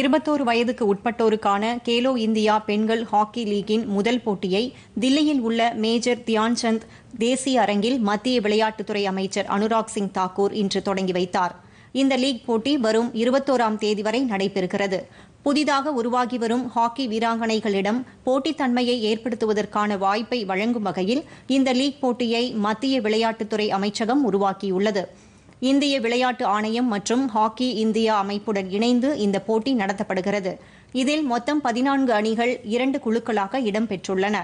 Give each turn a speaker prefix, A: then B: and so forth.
A: இருபத்தோரு வயதுக்கு உட்பட்டோருக்கான கேலோ இந்தியா பெண்கள் ஹாக்கி லீகின் முதல் போட்டியை தில்லியில் உள்ள மேஜர் தியான்சந்த் தேசிய அரங்கில் மத்திய விளையாட்டுத்துறை அமைச்சர் அனுராக் சிங் தாக்கூர் இன்று தொடங்கி வைத்தார் இந்த லீக் போட்டி வரும் இருபத்தோராம் தேதி வரை நடைபெறுகிறது புதிதாக உருவாகி வரும் ஹாக்கி வீராங்கனைகளிடம் போட்டித்தன்மையை ஏற்படுத்துவதற்கான வாய்ப்பை வழங்கும் வகையில் இந்த லீக் போட்டியை மத்திய விளையாட்டுத்துறை அமைச்சகம் உருவாக்கியுள்ளது இந்திய விளையாட்டு ஆணையம் மற்றும் ஹாக்கி இந்தியா அமைப்புடன் இணைந்து இந்த போட்டி நடத்தப்படுகிறது இதில் மொத்தம் பதினான்கு அணிகள் இரண்டு குழுக்களாக இடம்பெற்றுள்ளன